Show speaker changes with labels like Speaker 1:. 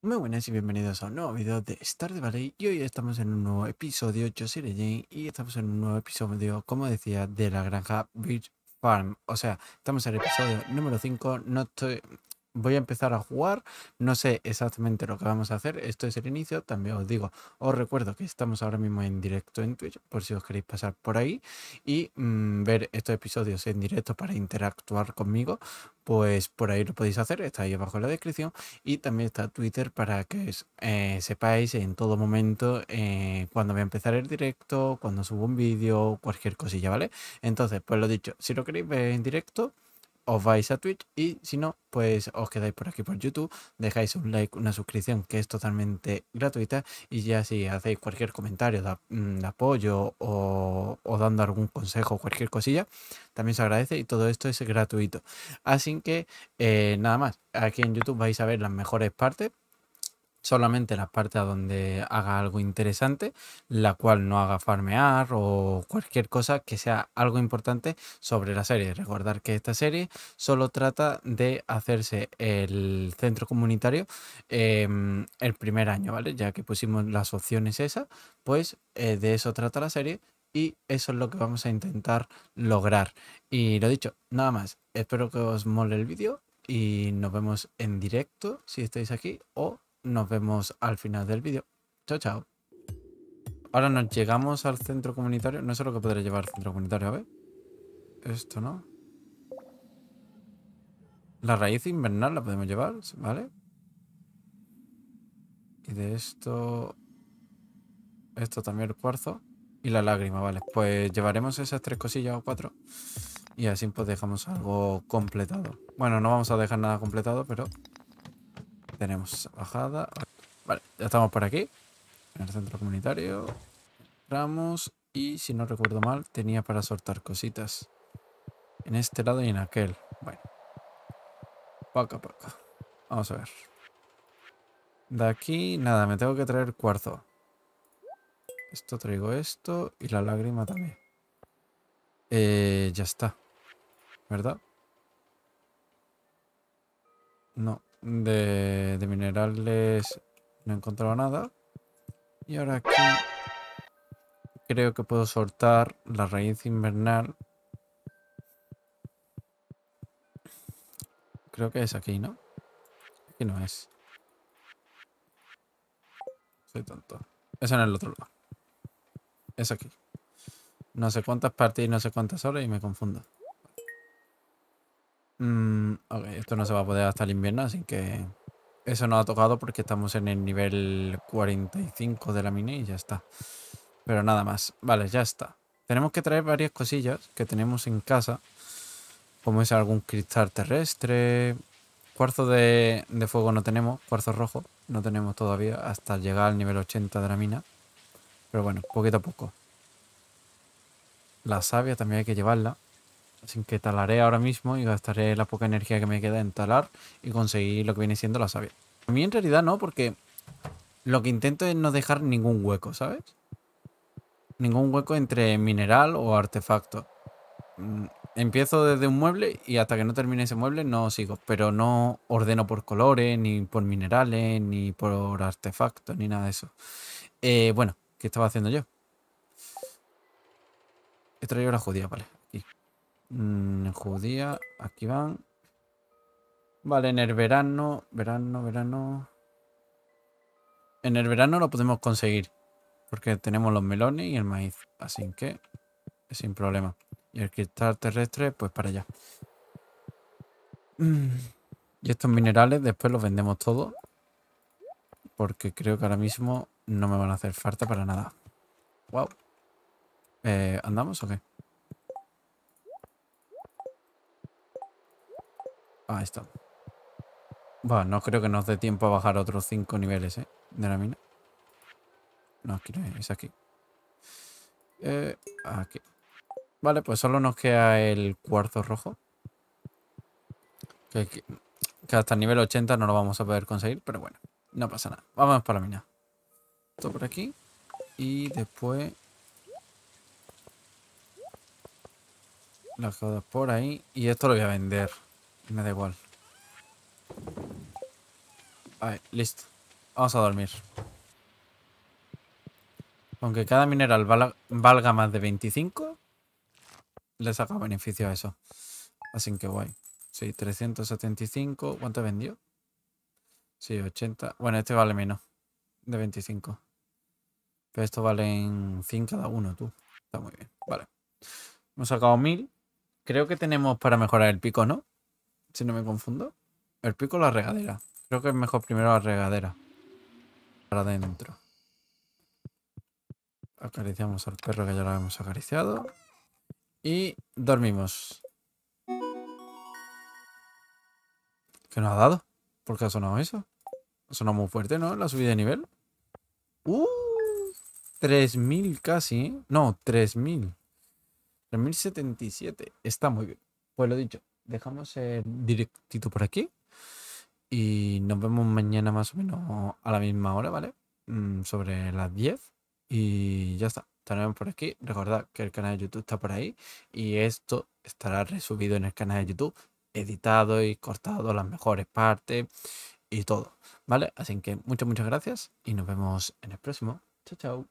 Speaker 1: Muy buenas y bienvenidos a un nuevo video de Stardew Valley y hoy estamos en un nuevo episodio, yo soy Jane y estamos en un nuevo episodio, como decía, de la granja Beach Farm. O sea, estamos en el episodio número 5, no estoy voy a empezar a jugar, no sé exactamente lo que vamos a hacer, esto es el inicio, también os digo, os recuerdo que estamos ahora mismo en directo en Twitch, por si os queréis pasar por ahí y mm, ver estos episodios en directo para interactuar conmigo, pues por ahí lo podéis hacer, está ahí abajo en la descripción y también está Twitter para que eh, sepáis en todo momento eh, cuando voy a empezar el directo, cuando subo un vídeo, cualquier cosilla, ¿vale? Entonces, pues lo dicho, si lo queréis ver en directo, os vais a Twitch y si no, pues os quedáis por aquí por YouTube, dejáis un like, una suscripción que es totalmente gratuita y ya si hacéis cualquier comentario de, mm, apoyo o, dando algún consejo cualquier cosilla, también se agradece y todo esto es gratuito. Así que eh, nada más, aquí en YouTube vais a ver las mejores partes solamente la parte a donde haga algo interesante, la cual no haga farmear o cualquier cosa que sea algo importante sobre la serie. Recordar que esta serie solo trata de hacerse el centro comunitario em, el primer año, ¿vale? Ya que pusimos las opciones esas, pues eh, de eso trata la serie y eso es lo que vamos a intentar lograr. Y lo dicho, nada más. Espero que os mole el vídeo y nos vemos en directo si estáis aquí o nos vemos al final del vídeo. Chao, chao. Ahora nos llegamos al centro comunitario. No sé lo que podré llevar al centro comunitario, a ver. Esto no. La raíz invernal la podemos llevar, ¿vale? Y de esto... Esto también el cuarzo. Y la lágrima, vale. Pues llevaremos esas tres cosillas o cuatro. Y así pues dejamos algo completado. Bueno, no vamos a dejar nada completado, pero tenemos bajada. Vale, ya estamos por aquí. En el centro comunitario. Entramos. Y si no recuerdo mal, tenía para soltar cositas. En este lado y en aquel. Bueno. Paca, paca. Vamos a ver. De aquí, nada, me tengo que traer cuarzo. Esto traigo esto y la lágrima también. Eh, ya está. ¿Verdad? No de, minerales no he encontrado nada. Y ahora aquí creo que puedo soltar la raíz invernal. Creo que es aquí, ¿no? Aquí no es. Soy tonto. Es en el otro lado. Es aquí. No sé cuántas partes no sé cuántas horas y me confundo. Mm, esto no se va a poder hasta el invierno, así que eso nos ha tocado porque estamos en el nivel 45 de la mina y ya está. Pero nada más. Vale, ya está. Tenemos que traer varias cosillas que tenemos en casa. Como es algún cristal terrestre. Cuarzo de, de fuego no tenemos. Cuarzo rojo no tenemos todavía hasta llegar al nivel 80 de la mina. Pero bueno, poquito a poco. La savia también hay que llevarla. Así que talaré ahora mismo y gastaré la poca energía que me queda en talar y conseguir lo que viene siendo la savia. A mí en realidad no, porque lo que intento es no dejar ningún hueco, ¿sabes? Ningún hueco entre mineral o artefacto. Mm, empiezo desde un mueble y hasta que no termine ese mueble no sigo, pero no ordeno por colores, ni por minerales, ni por artefactos, ni nada de eso. Eh, bueno, ¿qué estaba haciendo yo? He traído la judía, vale en mm, judía, aquí van. Vale, en el verano, verano, verano. En el verano lo podemos conseguir. Porque tenemos los melones y el maíz. Así que sin problema. Y el cristal terrestre, pues para allá. Mm, y estos minerales después los vendemos todos. Porque creo que ahora mismo no me van a hacer falta para nada. Wow. Eh, ¿Andamos o qué? Ahí está. Bueno, no creo que nos dé tiempo a bajar otros 5 niveles, ¿eh? De la mina. No, aquí no es, eh, aquí. Vale, pues solo nos queda el cuarzo rojo. Que, hasta el nivel 80 no lo vamos a poder conseguir, pero bueno, no pasa nada. Vamos para la mina. Esto por aquí. Y después... Las cosas por ahí. Y esto lo voy a vender. Me da igual. listo. Vamos a dormir. Aunque cada mineral valga, más de 25, le saca beneficio a eso. Así que guay. Sí, 375. ¿Cuánto vendió? Sí, 80. Bueno, este vale menos. De 25. Pero esto valen 100 cada uno, tú. Está muy bien. Vale. Hemos sacado 1000. Creo que tenemos para mejorar el pico, ¿no? si no me confundo. El pico o la regadera. Creo que es mejor primero la regadera. Para adentro. Acariciamos al perro que ya lo hemos acariciado. Y dormimos. ¿Qué nos ha dado? ¿Por qué ha sonado eso? Ha sonado muy fuerte, ¿no? La subida de nivel. ¡Uh! 3.000 casi. No, 3.000. 3.077. Está muy bien. Pues lo dicho dejamos el directito por aquí. Y nos vemos mañana más o menos a la misma hora, ¿vale? Mm, sobre las 10. Y ya está. Estaremos por aquí. Recordad que el canal de YouTube está por ahí. Y esto estará resubido en el canal de YouTube. Editado y cortado las mejores partes y todo. ¿Vale? Así que muchas, muchas gracias. Y nos vemos en el próximo. Chao, chao.